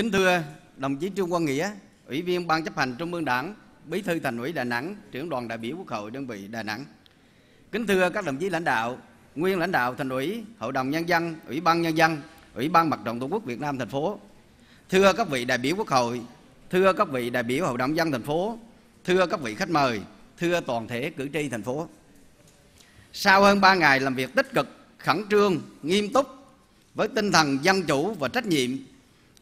Kính thưa đồng chí Trương Quang Nghĩa, Ủy viên Ban chấp hành Trung ương Đảng, Bí thư Thành ủy Đà Nẵng, trưởng đoàn đại biểu Quốc hội đơn vị Đà Nẵng. Kính thưa các đồng chí lãnh đạo, nguyên lãnh đạo Thành ủy, Hội đồng nhân dân, Ủy ban nhân dân, Ủy ban mặt trận Tổ quốc Việt Nam thành phố. Thưa các vị đại biểu Quốc hội, thưa các vị đại biểu Hội đồng dân thành phố, thưa các vị khách mời, thưa toàn thể cử tri thành phố. Sau hơn 3 ngày làm việc tích cực, khẩn trương, nghiêm túc với tinh thần dân chủ và trách nhiệm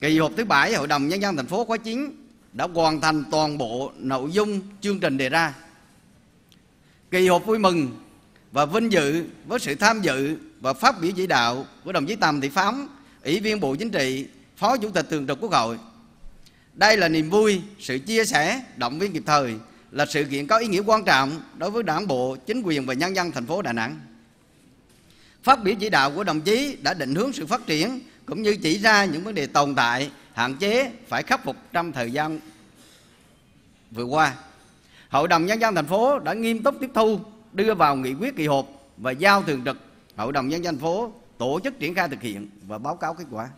Kỳ họp thứ bảy Hội đồng Nhân dân thành phố khóa 9 đã hoàn thành toàn bộ nội dung chương trình đề ra. Kỳ họp vui mừng và vinh dự với sự tham dự và phát biểu chỉ đạo của đồng chí Tầm Thị Phóng, Ủy viên Bộ Chính trị, Phó Chủ tịch Thường trực Quốc hội. Đây là niềm vui, sự chia sẻ, động viên kịp thời là sự kiện có ý nghĩa quan trọng đối với đảng bộ, chính quyền và nhân dân thành phố Đà Nẵng. Phát biểu chỉ đạo của đồng chí đã định hướng sự phát triển cũng như chỉ ra những vấn đề tồn tại hạn chế phải khắc phục trong thời gian vừa qua hội đồng nhân dân thành phố đã nghiêm túc tiếp thu đưa vào nghị quyết kỳ họp và giao thường trực hội đồng nhân dân thành phố tổ chức triển khai thực hiện và báo cáo kết quả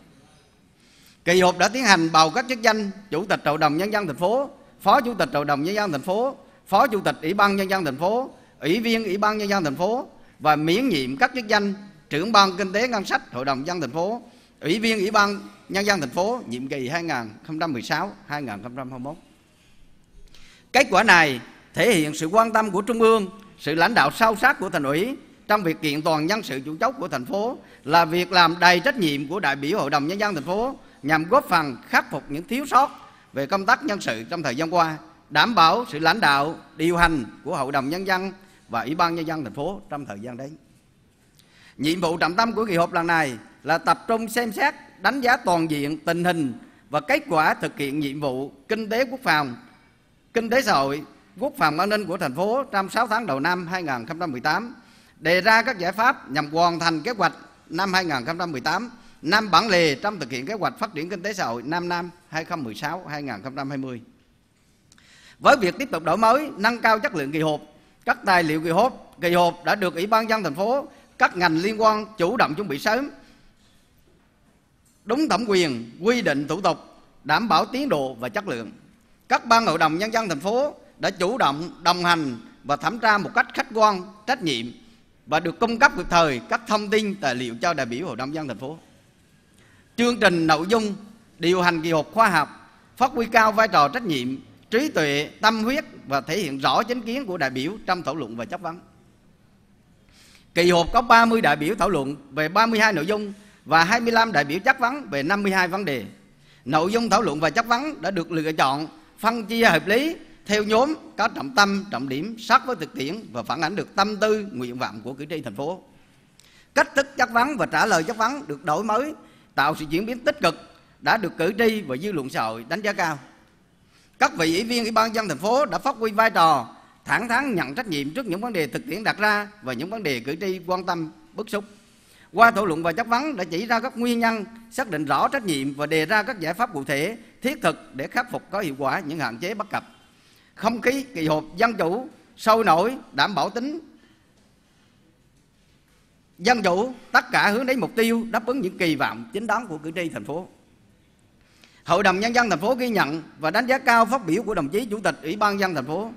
kỳ họp đã tiến hành bầu các chức danh chủ tịch hội đồng nhân dân thành phố phó chủ tịch hội đồng nhân dân thành phố phó chủ tịch ủy ban nhân dân thành phố ủy viên ủy ban nhân dân thành phố và miễn nhiệm các chức danh trưởng ban kinh tế ngân sách hội đồng dân thành phố Ủy viên Ủy ban Nhân dân thành phố nhiệm kỳ 2016-2021. Kết quả này thể hiện sự quan tâm của Trung ương, sự lãnh đạo sâu sát của thành ủy trong việc kiện toàn nhân sự chủ chốt của thành phố là việc làm đầy trách nhiệm của đại biểu Hội đồng Nhân dân thành phố nhằm góp phần khắc phục những thiếu sót về công tác nhân sự trong thời gian qua, đảm bảo sự lãnh đạo, điều hành của Hội đồng Nhân dân và Ủy ban Nhân dân thành phố trong thời gian đấy. Nhiệm vụ trọng tâm của kỳ họp lần này là tập trung xem xét, đánh giá toàn diện tình hình và kết quả thực hiện nhiệm vụ kinh tế quốc phòng, kinh tế xã hội, quốc phòng an ninh của thành phố trong 6 tháng đầu năm 2018, đề ra các giải pháp nhằm hoàn thành kế hoạch năm 2018, năm bản lề trong thực hiện kế hoạch phát triển kinh tế xã hội 5 năm 2016-2020. Với việc tiếp tục đổi mới, nâng cao chất lượng kỳ họp, các tài liệu kỳ họp, kỳ họp đã được Ủy ban dân thành phố, các ngành liên quan chủ động chuẩn bị sớm đúng thẩm quyền quy định thủ tục đảm bảo tiến độ và chất lượng các ban hội đồng nhân dân thành phố đã chủ động đồng hành và thẩm tra một cách khách quan trách nhiệm và được cung cấp kịp thời các thông tin tài liệu cho đại biểu hội đồng nhân dân thành phố chương trình nội dung điều hành kỳ họp khoa học phát huy cao vai trò trách nhiệm trí tuệ tâm huyết và thể hiện rõ chính kiến của đại biểu trong thảo luận và chất vấn kỳ họp có 30 đại biểu thảo luận về 32 nội dung và 25 đại biểu chất vấn về 52 vấn đề. Nội dung thảo luận và chất vấn đã được lựa chọn phân chia hợp lý theo nhóm có trọng tâm, trọng điểm sát với thực tiễn và phản ánh được tâm tư, nguyện vọng của cử tri thành phố. Cách thức chất vấn và trả lời chất vấn được đổi mới, tạo sự chuyển biến tích cực đã được cử tri và dư luận xã hội đánh giá cao. Các vị ủy viên ủy ban dân thành phố đã phát huy vai trò thẳng thắn nhận trách nhiệm trước những vấn đề thực tiễn đặt ra và những vấn đề cử tri quan tâm bức xúc qua thảo luận và chất vấn đã chỉ ra các nguyên nhân, xác định rõ trách nhiệm và đề ra các giải pháp cụ thể, thiết thực để khắc phục có hiệu quả những hạn chế bất cập. Không khí kỳ họp dân chủ sâu nổi, đảm bảo tính dân chủ, tất cả hướng đến mục tiêu đáp ứng những kỳ vọng chính đáng của cử tri thành phố. Hội đồng nhân dân thành phố ghi nhận và đánh giá cao phát biểu của đồng chí Chủ tịch Ủy ban dân thành phố.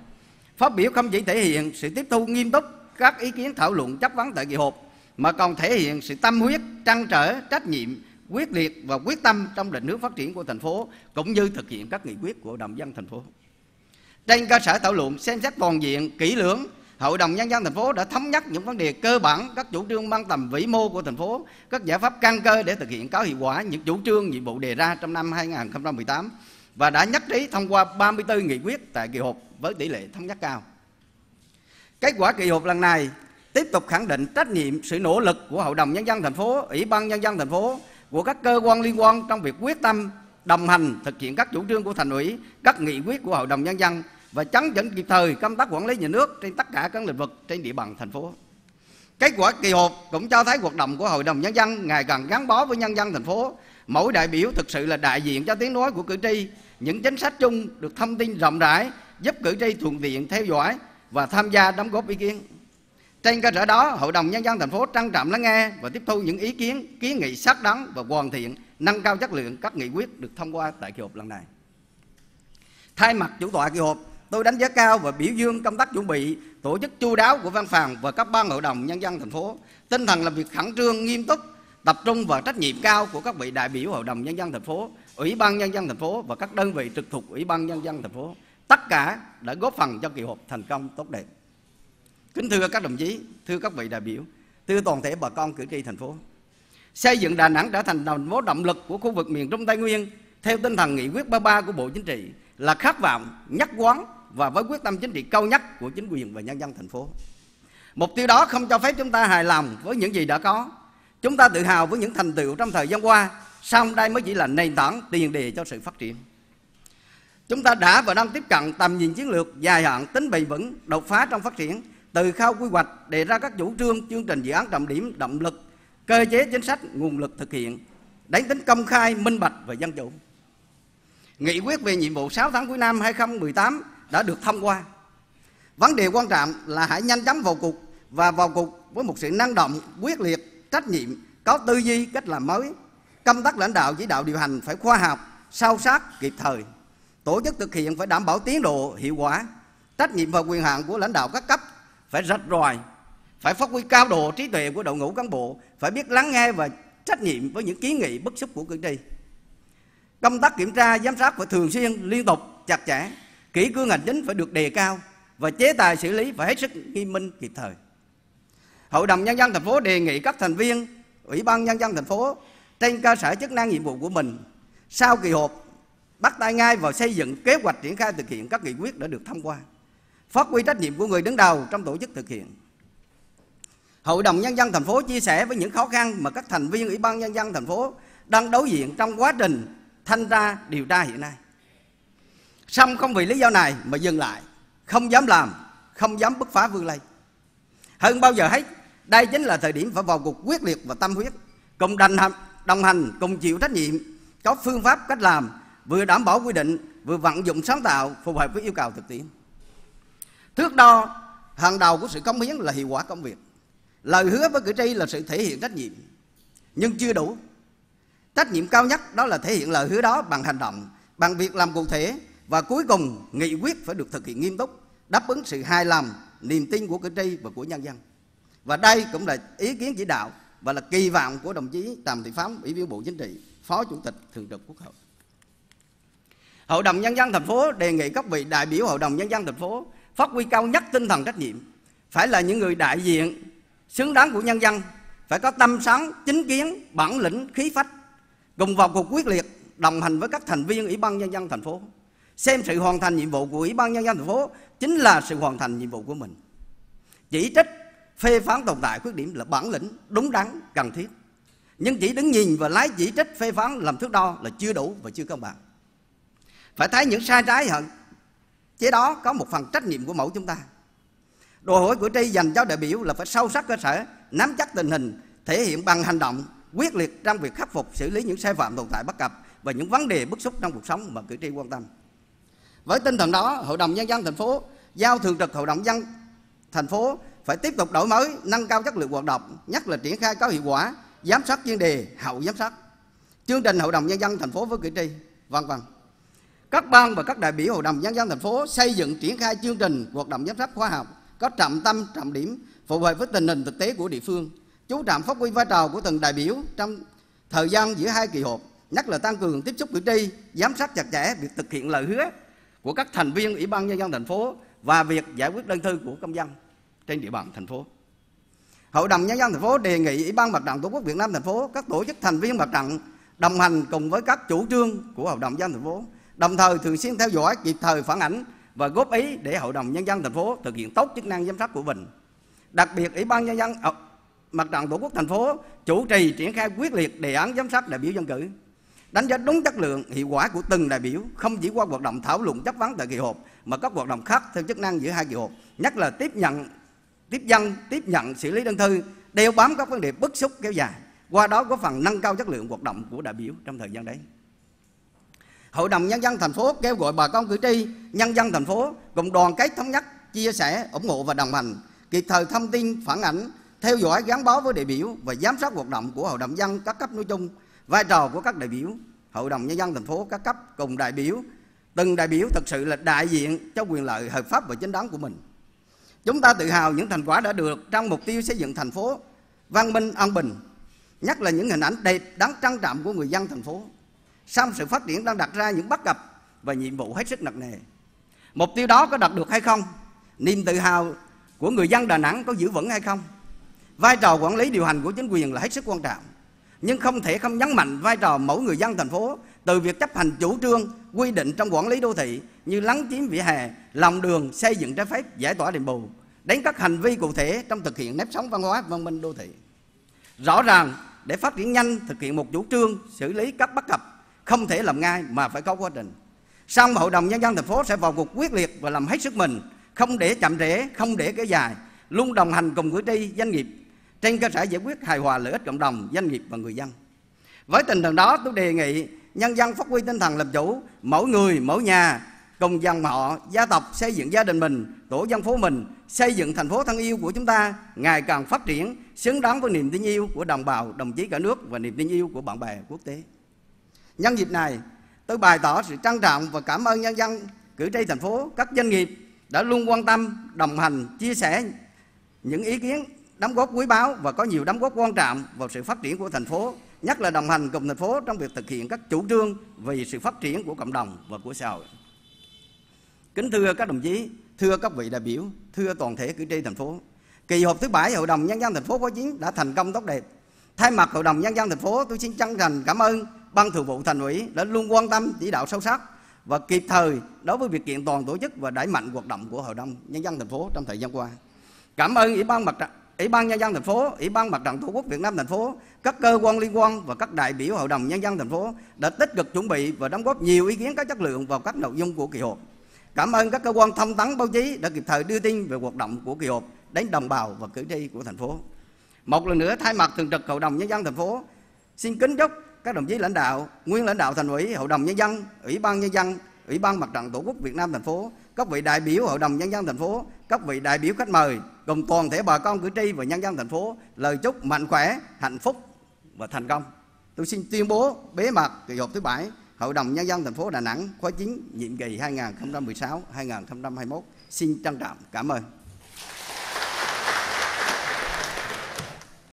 Phát biểu không chỉ thể hiện sự tiếp thu nghiêm túc các ý kiến thảo luận chất vấn tại kỳ họp mà còn thể hiện sự tâm huyết, trăn trở, trách nhiệm, quyết liệt và quyết tâm trong định hướng phát triển của thành phố cũng như thực hiện các nghị quyết của Hội đồng dân thành phố. Trên cơ sở thảo luận xem xét toàn diện, kỹ lưỡng, Hội đồng nhân dân thành phố đã thống nhất những vấn đề cơ bản, các chủ trương mang tầm vĩ mô của thành phố, các giải pháp căn cơ để thực hiện có hiệu quả những chủ trương, nhiệm vụ đề ra trong năm 2018 và đã nhất trí thông qua 34 nghị quyết tại kỳ họp với tỷ lệ thống nhất cao. Kết quả kỳ họp lần này tiếp tục khẳng định trách nhiệm sự nỗ lực của hội đồng nhân dân thành phố ủy ban nhân dân thành phố của các cơ quan liên quan trong việc quyết tâm đồng hành thực hiện các chủ trương của thành ủy các nghị quyết của hội đồng nhân dân và chấn chỉnh kịp thời công tác quản lý nhà nước trên tất cả các lĩnh vực trên địa bàn thành phố kết quả kỳ họp cũng cho thấy hoạt động của hội đồng nhân dân ngày càng gắn bó với nhân dân thành phố mỗi đại biểu thực sự là đại diện cho tiếng nói của cử tri những chính sách chung được thông tin rộng rãi giúp cử tri thuận tiện theo dõi và tham gia đóng góp ý kiến trên cơ sở đó, Hội đồng Nhân dân thành phố trân trọng lắng nghe và tiếp thu những ý kiến, kiến nghị xác đáng và hoàn thiện, nâng cao chất lượng các nghị quyết được thông qua tại kỳ họp lần này. Thay mặt chủ tọa kỳ họp, tôi đánh giá cao và biểu dương công tác chuẩn bị, tổ chức chu đáo của văn phòng và các ban hội đồng nhân dân thành phố, tinh thần làm việc khẩn trương, nghiêm túc, tập trung và trách nhiệm cao của các vị đại biểu hội đồng nhân dân thành phố, ủy ban nhân dân thành phố và các đơn vị trực thuộc ủy ban nhân dân thành phố. Tất cả đã góp phần cho kỳ họp thành công tốt đẹp. Kính thưa các đồng chí, thưa các vị đại biểu, thưa toàn thể bà con cử tri thành phố. Xây dựng Đà Nẵng đã thành thành phố động lực của khu vực miền Trung Tây Nguyên theo tinh thần nghị quyết 33 của Bộ Chính trị là khát vọng, nhất quán và với quyết tâm chính trị cao nhất của chính quyền và nhân dân thành phố. Mục tiêu đó không cho phép chúng ta hài lòng với những gì đã có. Chúng ta tự hào với những thành tựu trong thời gian qua, song đây mới chỉ là nền tảng tiền đề cho sự phát triển. Chúng ta đã và đang tiếp cận tầm nhìn chiến lược dài hạn, tính bền vững, đột phá trong phát triển từ khâu quy hoạch đề ra các chủ trương chương trình dự án trọng điểm động lực cơ chế chính sách nguồn lực thực hiện đánh tính công khai minh bạch và dân chủ nghị quyết về nhiệm vụ 6 tháng cuối năm 2018 đã được thông qua vấn đề quan trọng là hãy nhanh chóng vào cuộc và vào cuộc với một sự năng động quyết liệt trách nhiệm có tư duy cách làm mới công tác lãnh đạo chỉ đạo điều hành phải khoa học sâu sát kịp thời tổ chức thực hiện phải đảm bảo tiến độ hiệu quả trách nhiệm và quyền hạn của lãnh đạo các cấp phải rạch ròi phải phát huy cao độ trí tuệ của đội ngũ cán bộ phải biết lắng nghe và trách nhiệm với những kiến nghị bức xúc của cử tri công tác kiểm tra giám sát phải thường xuyên liên tục chặt chẽ kỹ cương hành chính phải được đề cao và chế tài xử lý phải hết sức nghiêm minh kịp thời hội đồng nhân dân thành phố đề nghị các thành viên ủy ban nhân dân thành phố trên cơ sở chức năng nhiệm vụ của mình sau kỳ họp bắt tay ngay vào xây dựng kế hoạch triển khai thực hiện các nghị quyết đã được thông qua phát huy trách nhiệm của người đứng đầu trong tổ chức thực hiện. Hội đồng nhân dân thành phố chia sẻ với những khó khăn mà các thành viên Ủy ban nhân dân thành phố đang đối diện trong quá trình thanh tra điều tra hiện nay. Song không vì lý do này mà dừng lại, không dám làm, không dám bứt phá vươn lên. Hơn bao giờ hết, đây chính là thời điểm phải vào cuộc quyết liệt và tâm huyết, cùng đành đồng hành, cùng chịu trách nhiệm, có phương pháp cách làm vừa đảm bảo quy định vừa vận dụng sáng tạo phù hợp với yêu cầu thực tiễn thước đo hàng đầu của sự cống hiến là hiệu quả công việc lời hứa với cử tri là sự thể hiện trách nhiệm nhưng chưa đủ trách nhiệm cao nhất đó là thể hiện lời hứa đó bằng hành động bằng việc làm cụ thể và cuối cùng nghị quyết phải được thực hiện nghiêm túc đáp ứng sự hài lòng niềm tin của cử tri và của nhân dân và đây cũng là ý kiến chỉ đạo và là kỳ vọng của đồng chí Tầm Thị Phóng, Ủy viên Bộ Chính trị, Phó Chủ tịch Thường trực Quốc hội. Hội đồng Nhân dân thành phố đề nghị các vị đại biểu Hội đồng Nhân dân thành phố phát huy cao nhất tinh thần trách nhiệm phải là những người đại diện xứng đáng của nhân dân phải có tâm sáng chính kiến bản lĩnh khí phách cùng vào cuộc quyết liệt đồng hành với các thành viên ủy ban nhân dân thành phố xem sự hoàn thành nhiệm vụ của ủy ban nhân dân thành phố chính là sự hoàn thành nhiệm vụ của mình chỉ trích phê phán tồn tại khuyết điểm là bản lĩnh đúng đắn cần thiết nhưng chỉ đứng nhìn và lái chỉ trích phê phán làm thước đo là chưa đủ và chưa công bằng phải thấy những sai trái chế đó có một phần trách nhiệm của mẫu chúng ta đòi hỏi của tri dành cho đại biểu là phải sâu sắc cơ sở nắm chắc tình hình thể hiện bằng hành động quyết liệt trong việc khắc phục xử lý những sai phạm tồn tại bất cập và những vấn đề bức xúc trong cuộc sống mà cử tri quan tâm với tinh thần đó hội đồng nhân dân thành phố giao thường trực hội đồng dân thành phố phải tiếp tục đổi mới nâng cao chất lượng hoạt động nhất là triển khai có hiệu quả giám sát chuyên đề hậu giám sát chương trình hội đồng nhân dân thành phố với cử tri vân vân các ban và các đại biểu hội đồng nhân dân thành phố xây dựng triển khai chương trình hoạt động giám sát khoa học có trọng tâm trọng điểm phù hợp với tình hình thực tế của địa phương chú trọng phát huy vai trò của từng đại biểu trong thời gian giữa hai kỳ họp nhất là tăng cường tiếp xúc cử tri giám sát chặt chẽ việc thực hiện lời hứa của các thành viên ủy ban nhân dân thành phố và việc giải quyết đơn thư của công dân trên địa bàn thành phố hội đồng nhân dân thành phố đề nghị ủy ban mặt trận tổ quốc việt nam thành phố các tổ chức thành viên mặt trận đồng hành cùng với các chủ trương của hội đồng nhân dân thành phố đồng thời thường xuyên theo dõi kịp thời phản ảnh và góp ý để hội đồng nhân dân thành phố thực hiện tốt chức năng giám sát của mình đặc biệt ủy ban nhân dân ờ, mặt trận tổ quốc thành phố chủ trì triển khai quyết liệt đề án giám sát đại biểu dân cử đánh giá đúng chất lượng hiệu quả của từng đại biểu không chỉ qua hoạt động thảo luận chất vấn tại kỳ họp mà các hoạt động khác theo chức năng giữa hai kỳ họp nhất là tiếp nhận tiếp dân tiếp nhận xử lý đơn thư đeo bám các vấn đề bức xúc kéo dài qua đó góp phần nâng cao chất lượng hoạt động của đại biểu trong thời gian đấy Hội đồng Nhân dân thành phố kêu gọi bà con cử tri, nhân dân thành phố cùng đoàn kết thống nhất, chia sẻ, ủng hộ và đồng hành, kịp thời thông tin, phản ảnh, theo dõi gắn bó với đại biểu và giám sát hoạt động của Hội đồng dân các cấp nói chung, vai trò của các đại biểu, Hội đồng Nhân dân thành phố các cấp cùng đại biểu, từng đại biểu thực sự là đại diện cho quyền lợi hợp pháp và chính đáng của mình. Chúng ta tự hào những thành quả đã được trong mục tiêu xây dựng thành phố văn minh, an bình, nhất là những hình ảnh đẹp đáng trân trọng của người dân thành phố song sự phát triển đang đặt ra những bất cập và nhiệm vụ hết sức nặng nề. Mục tiêu đó có đạt được hay không? Niềm tự hào của người dân Đà Nẵng có giữ vững hay không? Vai trò quản lý điều hành của chính quyền là hết sức quan trọng, nhưng không thể không nhấn mạnh vai trò mỗi người dân thành phố từ việc chấp hành chủ trương quy định trong quản lý đô thị như lấn chiếm vỉa hè, lòng đường, xây dựng trái phép, giải tỏa đền bù, đến các hành vi cụ thể trong thực hiện nếp sống văn hóa văn minh đô thị. Rõ ràng để phát triển nhanh thực hiện một chủ trương xử lý các bất cập không thể làm ngay mà phải có quá trình xong hội đồng nhân dân thành phố sẽ vào cuộc quyết liệt và làm hết sức mình không để chậm trễ không để kéo dài luôn đồng hành cùng cử tri doanh nghiệp trên cơ sở giải quyết hài hòa lợi ích cộng đồng doanh nghiệp và người dân với tình thần đó tôi đề nghị nhân dân phát huy tinh thần làm chủ mỗi người mỗi nhà cùng dòng họ gia tộc xây dựng gia đình mình tổ dân phố mình xây dựng thành phố thân yêu của chúng ta ngày càng phát triển xứng đáng với niềm tin yêu của đồng bào đồng chí cả nước và niềm tin yêu của bạn bè quốc tế Nhân dịp này, tôi bày tỏ sự trân trọng và cảm ơn nhân dân, cử tri thành phố, các doanh nghiệp đã luôn quan tâm, đồng hành, chia sẻ những ý kiến đóng góp quý báu và có nhiều đóng góp quan trọng vào sự phát triển của thành phố, nhất là đồng hành cùng thành phố trong việc thực hiện các chủ trương vì sự phát triển của cộng đồng và của xã hội. Kính thưa các đồng chí, thưa các vị đại biểu, thưa toàn thể cử tri thành phố, kỳ họp thứ bảy Hội đồng Nhân dân thành phố khóa 9 đã thành công tốt đẹp. Thay mặt Hội đồng Nhân dân thành phố, tôi xin chân thành cảm ơn Ban Thường vụ Thành ủy đã luôn quan tâm chỉ đạo sâu sắc và kịp thời đối với việc kiện toàn tổ chức và đẩy mạnh hoạt động của Hội đồng nhân dân thành phố trong thời gian qua. Cảm ơn Ủy ban Mặt trận Ủy ban nhân dân thành phố, Ủy ban Mặt trận Tổ quốc Việt Nam thành phố, các cơ quan liên quan và các đại biểu Hội đồng nhân dân thành phố đã tích cực chuẩn bị và đóng góp nhiều ý kiến có chất lượng vào các nội dung của kỳ họp. Cảm ơn các cơ quan thông tấn báo chí đã kịp thời đưa tin về hoạt động của kỳ họp đến đồng bào và cử tri của thành phố. Một lần nữa thay mặt thường trực Hội đồng nhân dân thành phố, xin kính chúc các đồng chí lãnh đạo, nguyên lãnh đạo thành ủy, hội đồng nhân dân, ủy ban nhân dân, ủy ban mặt trận tổ quốc Việt Nam thành phố, các vị đại biểu hội đồng nhân dân thành phố, các vị đại biểu khách mời, cùng toàn thể bà con cử tri và nhân dân thành phố lời chúc mạnh khỏe, hạnh phúc và thành công. Tôi xin tuyên bố bế mạc kỳ họp thứ bảy Hội đồng Nhân dân thành phố Đà Nẵng khóa 9 nhiệm kỳ 2016-2021. Xin trân trọng cảm ơn.